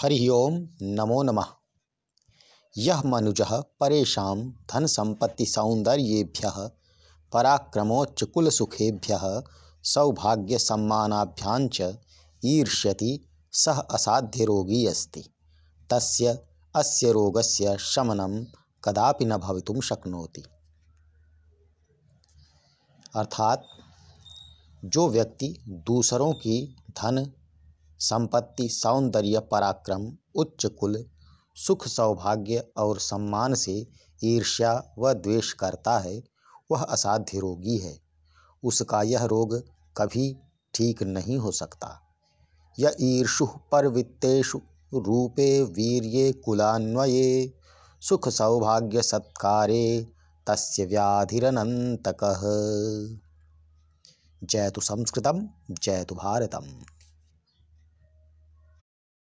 हरि ओम नमो नमः यह मनुज परेशा धन संपत्ति सौंदर्येभ्य पराक्रमोच्चकुल सुखेभ्य सौभाग्य सम्मानाभ्यांच ईर्ष्यति सह असाध्य रोगी अस्ति तस्य अस्य रोगस्य शमनम कदापि न भवितुम शक्नोति अर्थात जो व्यक्ति दूसरों की धन संपत्ति सौंदर्य पराक्रम उच्च कुल सुख सौभाग्य और सम्मान से ईर्ष्या व द्वेष करता है वह असाध्य रोगी है उसका यह रोग कभी ठीक नहीं हो सकता यह ईर्षु परवित्तेषु रूपे वीर्ये कुलान्वये सुख सौभाग्य सत्कारे तस्य व्याधिरनंतक जय तो संस्कृतम जय तो भारतम